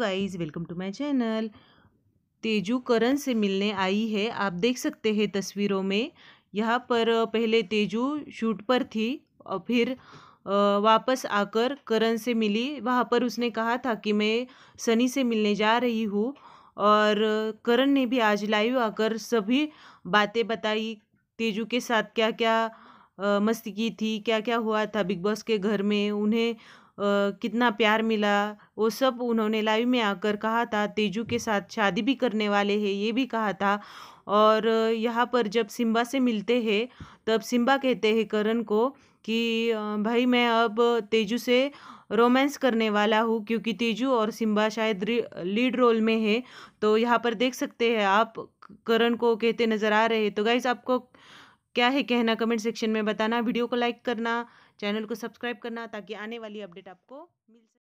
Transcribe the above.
guys welcome to my channel Teju Karan से मिलने आई है आप देख सकते हैं तस्वीरों में यहाँ पर पहले तेजू शूट पर थी और फिर वापस आकर करण से मिली वहाँ पर उसने कहा था कि मैं सनी से मिलने जा रही हूँ और करण ने भी आज लाइव आकर सभी बातें बताई तेजू के साथ क्या क्या मस्ती की थी क्या क्या हुआ था बिग बॉस के घर में उन्हें कितना प्यार मिला वो सब उन्होंने लाइव में आकर कहा था तेजू के साथ शादी भी करने वाले हैं ये भी कहा था और यहाँ पर जब सिम्बा से मिलते हैं तब सिम्बा कहते हैं करण को कि भाई मैं अब तेजू से रोमांस करने वाला हूँ क्योंकि तेजू और सिम्बा शायद लीड रोल में है तो यहाँ पर देख सकते हैं आप करण को कहते नज़र आ रहे हैं तो गाइज आपको क्या है कहना कमेंट सेक्शन में बताना वीडियो को लाइक करना चैनल को सब्सक्राइब करना ताकि आने वाली अपडेट आपको मिल सके